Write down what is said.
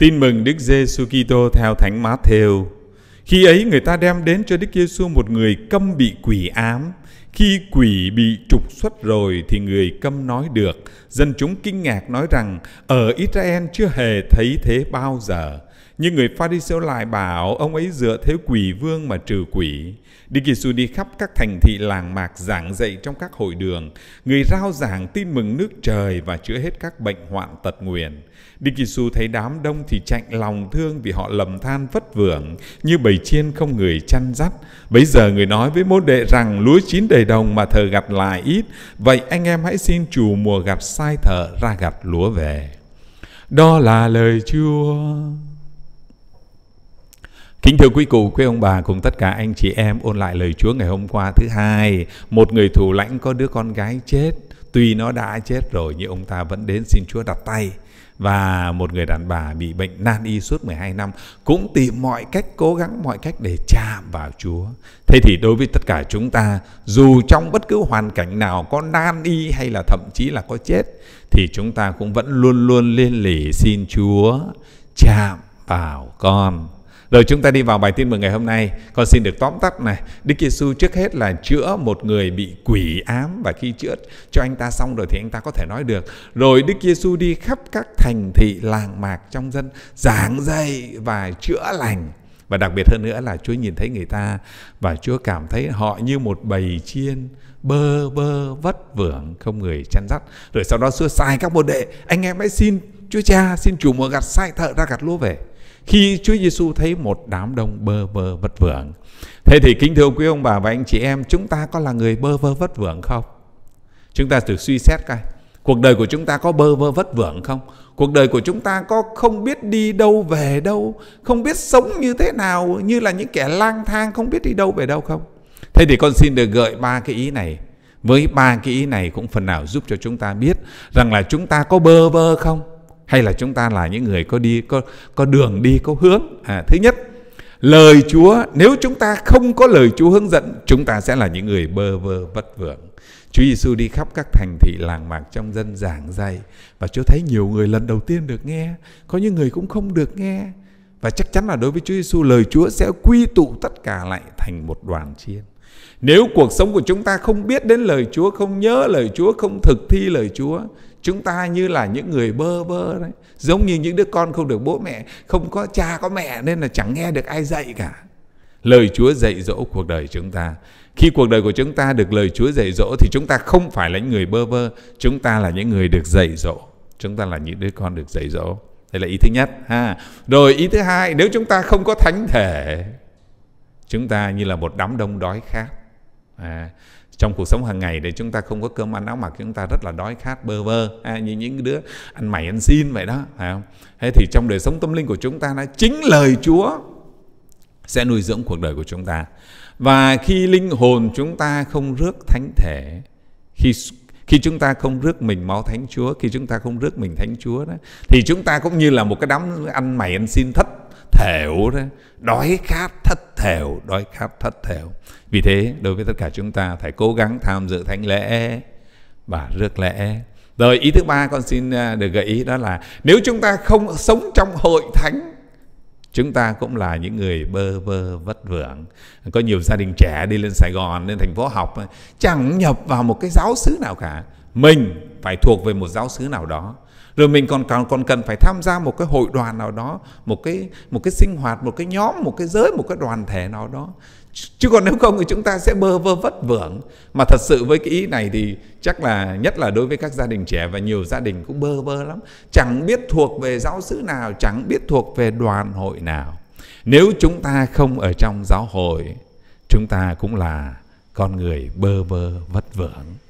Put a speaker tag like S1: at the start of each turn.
S1: Tin mừng Đức Giêsu Kitô theo Thánh Matthew. Khi ấy người ta đem đến cho Đức Giêsu một người câm bị quỷ ám. Khi quỷ bị trục xuất rồi thì người câm nói được. Dân chúng kinh ngạc nói rằng ở Israel chưa hề thấy thế bao giờ. Nhưng người pha ri siêu lại bảo ông ấy dựa thế quỷ vương mà trừ quỷ. Đi kỳ đi khắp các thành thị làng mạc giảng dạy trong các hội đường. Người rao giảng tin mừng nước trời và chữa hết các bệnh hoạn tật nguyền. Đi kỳ thấy đám đông thì chạy lòng thương vì họ lầm than vất vưởng như bầy chiên không người chăn dắt. Bây giờ người nói với môn đệ rằng lúa chín đầy đồng mà thờ gặt lại ít. Vậy anh em hãy xin chủ mùa gặt sai thợ ra gặt lúa về. Đó là lời Chúa. Kính thưa quý cụ, quý ông bà cùng tất cả anh chị em ôn lại lời Chúa ngày hôm qua thứ hai. Một người thủ lãnh có đứa con gái chết. Tuy nó đã chết rồi nhưng ông ta vẫn đến xin Chúa đặt tay. Và một người đàn bà bị bệnh nan y suốt 12 năm cũng tìm mọi cách, cố gắng mọi cách để chạm vào Chúa. Thế thì đối với tất cả chúng ta, dù trong bất cứ hoàn cảnh nào có nan y hay là thậm chí là có chết, thì chúng ta cũng vẫn luôn luôn liên lỉ xin Chúa chạm vào con rồi chúng ta đi vào bài tin mừng ngày hôm nay. Con xin được tóm tắt này. Đức Giêsu trước hết là chữa một người bị quỷ ám và khi chữa cho anh ta xong rồi thì anh ta có thể nói được. Rồi Đức Giêsu đi khắp các thành thị làng mạc trong dân giảng dạy và chữa lành và đặc biệt hơn nữa là Chúa nhìn thấy người ta và Chúa cảm thấy họ như một bầy chiên bơ bơ vất vưởng không người chăn dắt rồi sau đó Chúa sai các môn đệ anh em hãy xin Chúa cha xin chủ mùa gặt sai thợ ra gặt lúa về khi Chúa Giêsu thấy một đám đông bơ vơ vất vưởng. Thế thì kính thưa quý ông bà và anh chị em, chúng ta có là người bơ vơ vất vưởng không? Chúng ta thử suy xét coi, cuộc đời của chúng ta có bơ vơ vất vưởng không? Cuộc đời của chúng ta có không biết đi đâu về đâu, không biết sống như thế nào như là những kẻ lang thang không biết đi đâu về đâu không? Thế thì con xin được gợi ba cái ý này với ba cái ý này cũng phần nào giúp cho chúng ta biết rằng là chúng ta có bơ vơ không hay là chúng ta là những người có đi có có đường đi có hướng à, thứ nhất lời Chúa nếu chúng ta không có lời Chúa hướng dẫn chúng ta sẽ là những người bơ vơ vất vưởng Chúa Giêsu đi khắp các thành thị làng mạc trong dân giảng dạy và Chúa thấy nhiều người lần đầu tiên được nghe có những người cũng không được nghe và chắc chắn là đối với Chúa Giêsu lời Chúa sẽ quy tụ tất cả lại thành một đoàn chiên nếu cuộc sống của chúng ta không biết đến lời Chúa, không nhớ lời Chúa, không thực thi lời Chúa, chúng ta như là những người bơ bơ đấy, giống như những đứa con không được bố mẹ, không có cha có mẹ nên là chẳng nghe được ai dạy cả. Lời Chúa dạy dỗ cuộc đời chúng ta. Khi cuộc đời của chúng ta được lời Chúa dạy dỗ thì chúng ta không phải là những người bơ vơ, chúng ta là những người được dạy dỗ. Chúng ta là những đứa con được dạy dỗ. Đây là ý thứ nhất ha. Rồi ý thứ hai, nếu chúng ta không có thánh thể chúng ta như là một đám đông đói khát à, trong cuộc sống hàng ngày để chúng ta không có cơm ăn áo mặc chúng ta rất là đói khát bơ vơ à, như những đứa ăn mày ăn xin vậy đó phải không thế thì trong đời sống tâm linh của chúng ta nó chính lời Chúa sẽ nuôi dưỡng cuộc đời của chúng ta và khi linh hồn chúng ta không rước thánh thể khi khi chúng ta không rước mình máu thánh chúa khi chúng ta không rước mình thánh chúa đó thì chúng ta cũng như là một cái đám ăn mày ăn xin thất thểu đó đói khát thất thèo, đói khát thất thèo. Vì thế, đối với tất cả chúng ta phải cố gắng tham dự thánh lễ và rước lễ. Rồi ý thứ ba con xin à, được gợi ý đó là nếu chúng ta không sống trong hội thánh chúng ta cũng là những người bơ vơ vất vưởng có nhiều gia đình trẻ đi lên sài gòn lên thành phố học à, chẳng nhập vào một cái giáo xứ nào cả mình phải thuộc về một giáo xứ nào đó rồi mình còn còn còn cần phải tham gia một cái hội đoàn nào đó một cái một cái sinh hoạt một cái nhóm một cái giới một cái đoàn thể nào đó chứ còn nếu không thì chúng ta sẽ bơ vơ vất vưởng mà thật sự với cái ý này thì chắc là nhất là đối với các gia đình trẻ và nhiều gia đình cũng bơ vơ lắm chẳng biết thuộc về giáo sứ nào chẳng biết thuộc về đoàn hội nào nếu chúng ta không ở trong giáo hội chúng ta cũng là con người bơ vơ vất vưởng